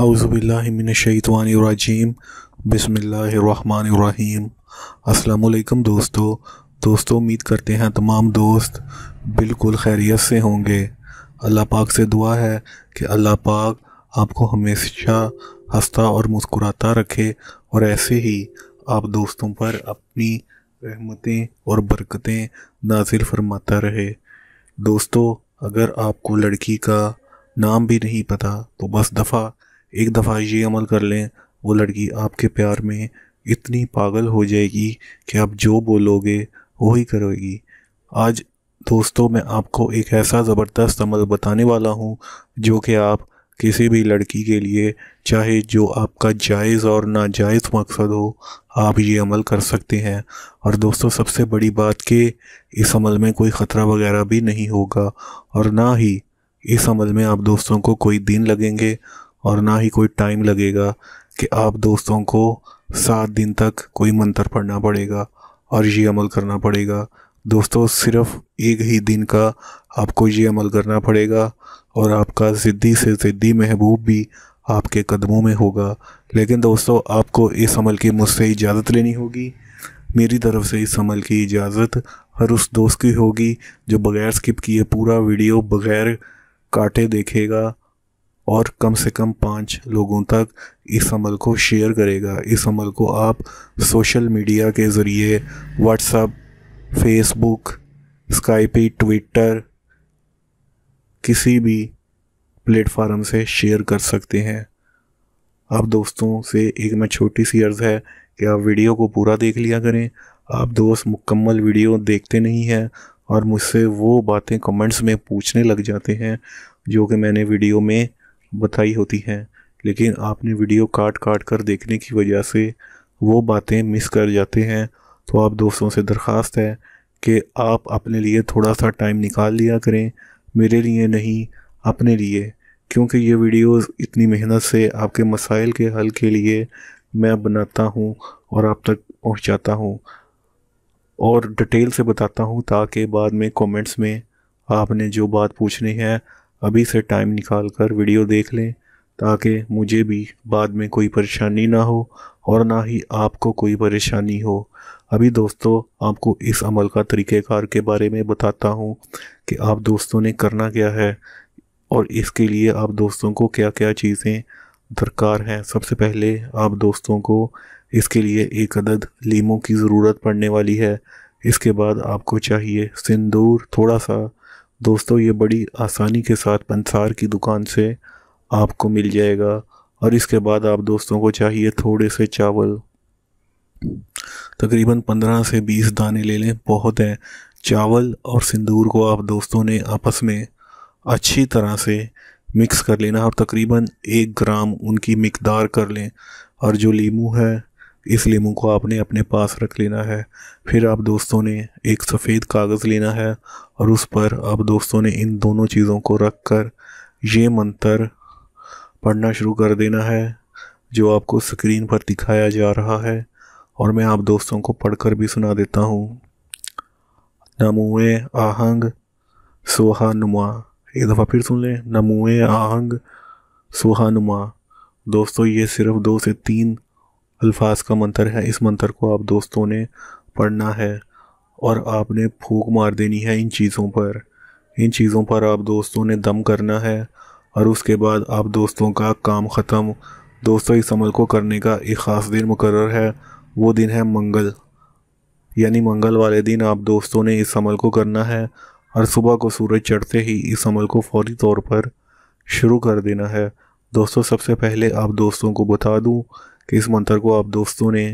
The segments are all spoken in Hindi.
अज़बिल्लिमिनशैतवानरजीम बसमीम अल्लाम दोस्तों दोस्तों उम्मीद करते हैं तमाम दोस्त बिल्कुल खैरियत से होंगे अल्लाह पाक से दुआ है कि अल्लाह पाक आपको हमेशा हंसता और मुस्कुराता रखे और ऐसे ही आप दोस्तों पर अपनी रहमतें और बरकतें नाजिल फरमाता रहे दोस्तों अगर आपको लड़की का नाम भी नहीं पता तो बस दफ़ा एक दफ़ा ये अमल कर लें वो लड़की आपके प्यार में इतनी पागल हो जाएगी कि आप जो बोलोगे वही करोगी आज दोस्तों मैं आपको एक ऐसा ज़बरदस्त अमल बताने वाला हूँ जो कि आप किसी भी लड़की के लिए चाहे जो आपका जायज़ और नाजायज़ मकसद हो आप ये अमल कर सकते हैं और दोस्तों सबसे बड़ी बात कि इस अमल में कोई ख़तरा वगैरह भी नहीं होगा और ना ही इस अमल में आप दोस्तों को कोई दिन लगेंगे और ना ही कोई टाइम लगेगा कि आप दोस्तों को सात दिन तक कोई मंत्र पढ़ना पड़ेगा और ये अमल करना पड़ेगा दोस्तों सिर्फ एक ही दिन का आपको ये अमल करना पड़ेगा और आपका ज़िद्दी से ज़िद्दी महबूब भी आपके कदमों में होगा लेकिन दोस्तों आपको इस अमल की मुझसे इजाज़त लेनी होगी मेरी तरफ़ से इस अमल की इजाज़त हर उस दोस्त की होगी जो बगैर स्किप किए पूरा वीडियो बगैर काटे देखेगा और कम से कम पाँच लोगों तक इस अमल को शेयर करेगा इस अमल को आप सोशल मीडिया के ज़रिए व्हाट्सअप फेसबुक स्काइपी ट्विटर किसी भी प्लेटफार्म से शेयर कर सकते हैं आप दोस्तों से एक मैं छोटी सी अर्ज़ है कि आप वीडियो को पूरा देख लिया करें आप दोस्त मुकम्मल वीडियो देखते नहीं हैं और मुझसे वो बातें कमेंट्स में पूछने लग जाते हैं जो कि मैंने वीडियो में बताई होती हैं लेकिन आपने वीडियो काट काट कर देखने की वजह से वो बातें मिस कर जाते हैं तो आप दोस्तों से दरख्वास्त है कि आप अपने लिए थोड़ा सा टाइम निकाल लिया करें मेरे लिए नहीं अपने लिए क्योंकि ये वीडियोस इतनी मेहनत से आपके मसाइल के हल के लिए मैं बनाता हूँ और आप तक पहुँचाता हूँ और डिटेल से बताता हूँ ताकि बाद में कमेंट्स में आपने जो बात पूछनी है अभी से टाइम निकाल कर वीडियो देख लें ताकि मुझे भी बाद में कोई परेशानी ना हो और ना ही आपको कोई परेशानी हो अभी दोस्तों आपको इस अमल का तरीक़ार के बारे में बताता हूँ कि आप दोस्तों ने करना क्या है और इसके लिए आप दोस्तों को क्या क्या चीज़ें दरकार हैं सबसे पहले आप दोस्तों को इसके लिए एक अदद लीमों की ज़रूरत पड़ने वाली है इसके बाद आपको चाहिए सिंदूर थोड़ा सा दोस्तों ये बड़ी आसानी के साथ पंसार की दुकान से आपको मिल जाएगा और इसके बाद आप दोस्तों को चाहिए थोड़े से चावल तकरीबन पंद्रह से बीस दाने ले लें बहुत हैं चावल और सिंदूर को आप दोस्तों ने आपस में अच्छी तरह से मिक्स कर लेना और तकरीबन एक ग्राम उनकी मकदार कर लें और जो लीमू है इस लेमू को आपने अपने पास रख लेना है फिर आप दोस्तों ने एक सफ़ेद कागज़ लेना है और उस पर आप दोस्तों ने इन दोनों चीज़ों को रख कर ये मंत्र पढ़ना शुरू कर देना है जो आपको स्क्रीन पर दिखाया जा रहा है और मैं आप दोस्तों को पढ़कर भी सुना देता हूँ नमोए आहंग सोहा नुमा एक दफ़ा फिर सुन लें नमोए आहंग सोहा नुमा दोस्तों ये सिर्फ दो से तीन अल्फाज का मंत्र है इस मंत्र को आप दोस्तों ने पढ़ना है और आपने फूक मार देनी है इन चीज़ों पर इन चीज़ों पर आप दोस्तों ने दम करना है और उसके बाद आप दोस्तों का काम ख़त्म दोस्तों इस अमल को करने का एक ख़ास दिन मुकर है वो दिन है मंगल यानी मंगल वाले दिन आप दोस्तों ने इस अमल को करना है और सुबह को सूरज चढ़ते ही इस अमल को फौरी तौर पर शुरू कर देना है दोस्तों सबसे पहले आप दोस्तों को बता दूं कि इस मंत्र को आप दोस्तों ने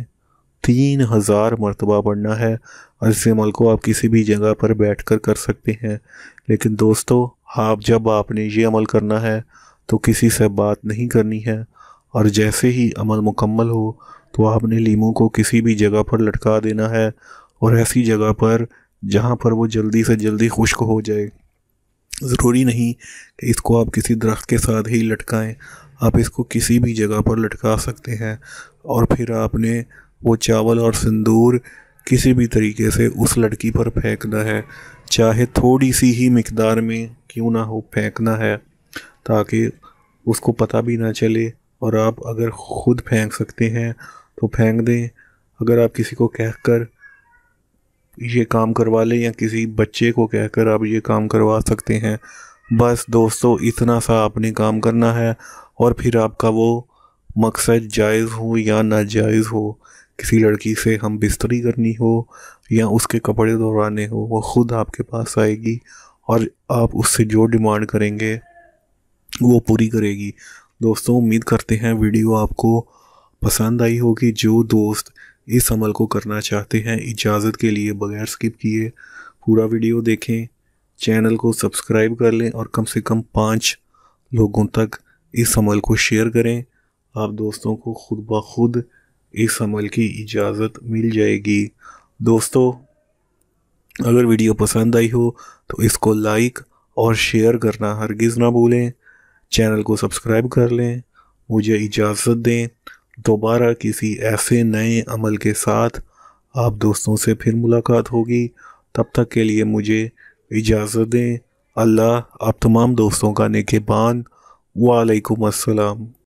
तीन हज़ार मरतबा पढ़ना है और इस अमल को आप किसी भी जगह पर बैठ कर कर सकते हैं लेकिन दोस्तों आप जब आपने ये अमल करना है तो किसी से बात नहीं करनी है और जैसे ही अमल मुकम्मल हो तो आपने लीमू को किसी भी जगह पर लटका देना है और ऐसी जगह पर जहाँ पर वो जल्दी से जल्दी खुश्क हो जाए ज़रूरी नहीं कि इसको आप किसी दरख्त के साथ ही लटकाएं आप इसको किसी भी जगह पर लटका सकते हैं और फिर आपने वो चावल और सिंदूर किसी भी तरीके से उस लड़की पर फेंकना है चाहे थोड़ी सी ही मकदार में क्यों ना हो फेंकना है ताकि उसको पता भी ना चले और आप अगर ख़ुद फेंक सकते हैं तो फेंक दें अगर आप किसी को कह कर ये काम करवा लें या किसी बच्चे को कहकर आप ये काम करवा सकते हैं बस दोस्तों इतना सा आपने काम करना है और फिर आपका वो मकसद जायज़ हो या नाजायज़ हो किसी लड़की से हम बिस्तरी करनी हो या उसके कपड़े दोहराने हो वो ख़ुद आपके पास आएगी और आप उससे जो डिमांड करेंगे वो पूरी करेगी दोस्तों उम्मीद करते हैं वीडियो आपको पसंद आई होगी जो दोस्त इस अमल को करना चाहते हैं इजाज़त के लिए बगैर स्किप किए पूरा वीडियो देखें चैनल को सब्सक्राइब कर लें और कम से कम पाँच लोगों तक इस अमल को शेयर करें आप दोस्तों को खुद ब खुद इस अमल की इजाज़त मिल जाएगी दोस्तों अगर वीडियो पसंद आई हो तो इसको लाइक और शेयर करना हरगिज़ ना भूलें चैनल को सब्सक्राइब कर लें मुझे इजाज़त दें दोबारा किसी ऐसे नए अमल के साथ आप दोस्तों से फिर मुलाकात होगी तब तक के लिए मुझे इजाज़त दें अल्लाह आप तमाम दोस्तों का नेकबान वालेकुम अस्सलाम